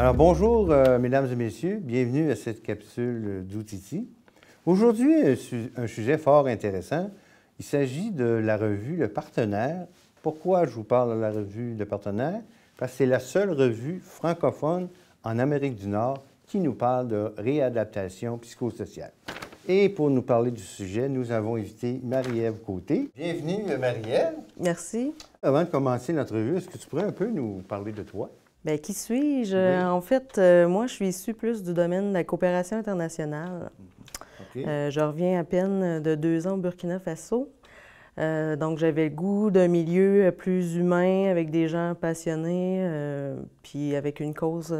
Alors bonjour, euh, mesdames et messieurs, bienvenue à cette capsule d'Outiti. Aujourd'hui, un, un, sujet fort intéressant. Il s'agit de la revue Le Partenaire. Pourquoi je vous parle de la revue Le Partenaire? Parce que c'est la seule revue francophone en Amérique du Nord qui nous parle de réadaptation psychosociale. Et pour nous parler du sujet, nous avons invité Marie-Ève Côté. Bienvenue, euh, Marie-Ève. Merci. Avant de commencer notre revue, est-ce que tu pourrais un peu nous parler de toi? Bien, qui suis-je? Euh, en fait, euh, moi, je suis issue plus du domaine de la coopération internationale. Euh, je reviens à peine de deux ans au Burkina Faso. donc, j'avais le goût d'un milieu plus humain, avec des gens passionnés, puis avec une cause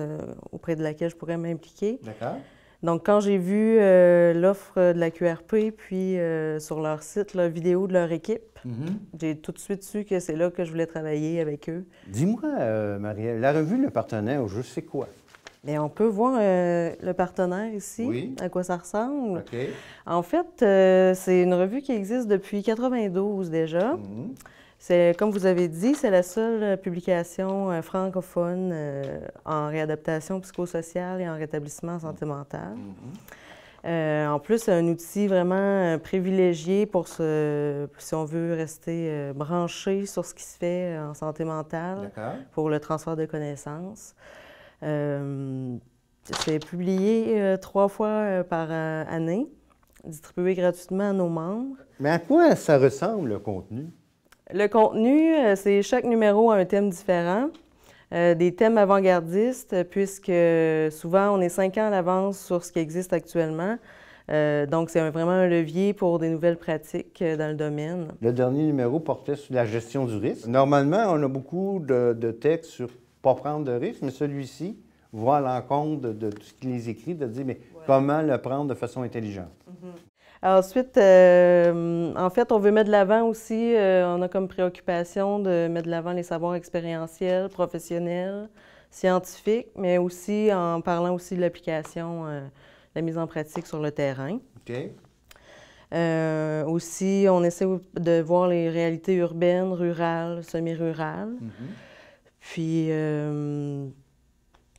auprès de laquelle je pourrais m'impliquer. D'accord. Donc, quand j'ai vu euh, l'offre de la QRP, puis euh, sur leur site, la vidéo de leur équipe, mhm. j'ai tout de suite su que c'est là que je voulais travailler avec eux. Dis-moi, Marie, euh, Marielle, la revue Le Partenaire, je sais quoi? Bien, on peut voir le partenaire ici, à quoi ça ressemble. En fait, c'est une revue qui existe depuis 92 déjà. Mhm. C'est, comme vous avez dit, c'est la seule euh, publication euh, francophone euh, en réadaptation psychosociale et en rétablissement mm-hmm. santé mentale. Mm-hmm. en plus, c'est un outil vraiment privilégié pour si on veut rester branché sur ce qui se fait en santé mentale pour le transfert de connaissances. c'est publié trois fois par année, distribué gratuitement à nos membres. Mais à quoi ça ressemble le contenu? Le contenu, euh, c'est chaque numéro a un thème différent. Euh, des thèmes avant-gardistes, puisque souvent on est cinq ans à l'avance sur ce qui existe actuellement. Euh, donc, c'est vraiment un levier pour des nouvelles pratiques dans le domaine. Le dernier numéro portait sur la gestion du risque. Normalement, on a beaucoup de, textes sur pas prendre de risque, mais celui-ci voit à l'encontre de, tout ce qui les écrit, de dire mais comment le prendre de façon intelligente. Mhm. Ensuite, euh, en fait, on veut mettre de l'avant aussi, euh, on a comme préoccupation de mettre de l'avant les savoirs expérientiels, professionnels, scientifiques, mais aussi en parlant aussi de l'application, euh, la mise en pratique sur le terrain. OK. aussi, on essaie de voir les réalités urbaines, rurales, semi-rurales. Mm-hmm. Puis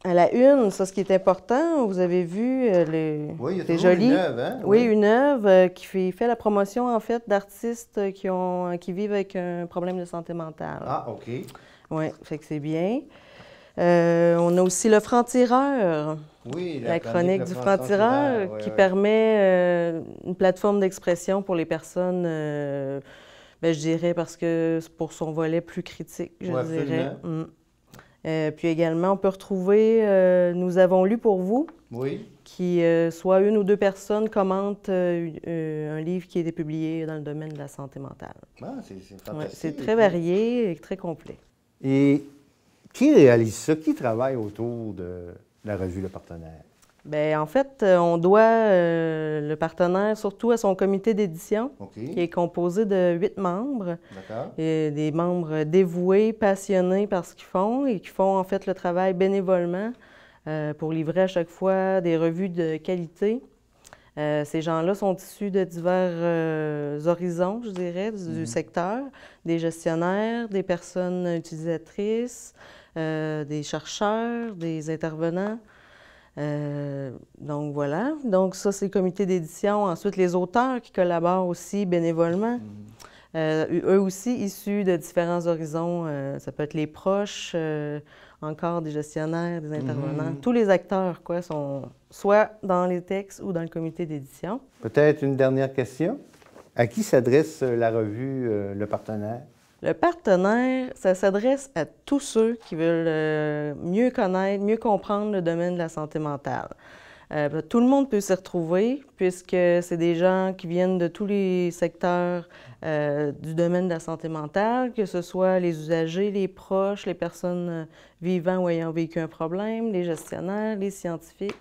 à la une, ça, ce qui est important, vous avez vu le, les, oui, Une œuvre, hein? Oui, une œuvre qui fait, la promotion en fait d'artistes euh, qui euh, qui vivent avec un problème de santé mentale. Ah, ok. Oui, fait que c'est bien. Euh, on a aussi le franc-tireur. Oui, la, chronique, du franc-tireur, qui permet une plateforme d'expression pour les personnes. Ben, je dirais parce que pour son volet plus critique, je dirais. Mm. Euh, puis également, on peut retrouver euh, Nous avons lu pour vous. Oui. Qui, euh, soit une ou deux personnes, commentent un livre qui a été publié dans le domaine de la santé mentale. Ah, c'est c'est très varié et très complet. Et qui réalise ça? Qui travaille autour de la revue Le Partenaire? Bien, en fait, euh, on doit euh, le partenaire surtout à son comité d'édition, qui est composé de huit membres. Et des membres dévoués, passionnés par ce qu'ils font et qui font en fait le travail bénévolement euh, pour livrer à chaque fois des revues de qualité. ces gens-là sont issus de divers horizons, je dirais, du, mhm. secteur, des gestionnaires, des personnes utilisatrices, des chercheurs, des intervenants. Euh, donc voilà. Donc ça, c'est le comité d'édition. Ensuite, les auteurs qui collaborent aussi bénévolement. Mhm. Euh, eux aussi issus de différents horizons. Euh, ça peut être les proches, encore des gestionnaires, des mhm. intervenants. Tous les acteurs, quoi, sont soit dans les textes ou dans le comité d'édition. Peut-être une dernière question. À qui s'adresse la revue Le Partenaire? Le partenaire, ça s'adresse à tous ceux qui veulent euh, mieux connaître, mieux comprendre le domaine de la santé mentale. Euh, tout le monde peut s'y retrouver puisque c'est des gens qui viennent de tous les secteurs euh, du domaine de la santé mentale, que ce soit les usagers, les proches, les personnes vivant ou ayant vécu un problème, les gestionnaires, les scientifiques.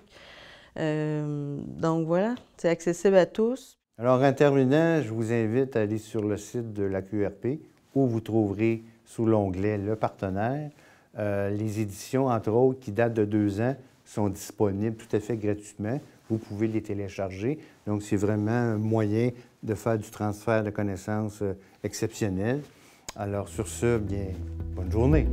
donc voilà, c'est accessible à tous. Alors en terminant, je vous invite à aller sur le site de la QRP où vous trouverez sous l'onglet Le partenaire. Euh, les éditions, entre autres, qui datent de deux ans, sont disponibles tout à fait gratuitement. Vous pouvez les télécharger. Donc, c'est vraiment un moyen de faire du transfert de connaissances euh, exceptionnel. Alors, sur ce, bien, bonne journée.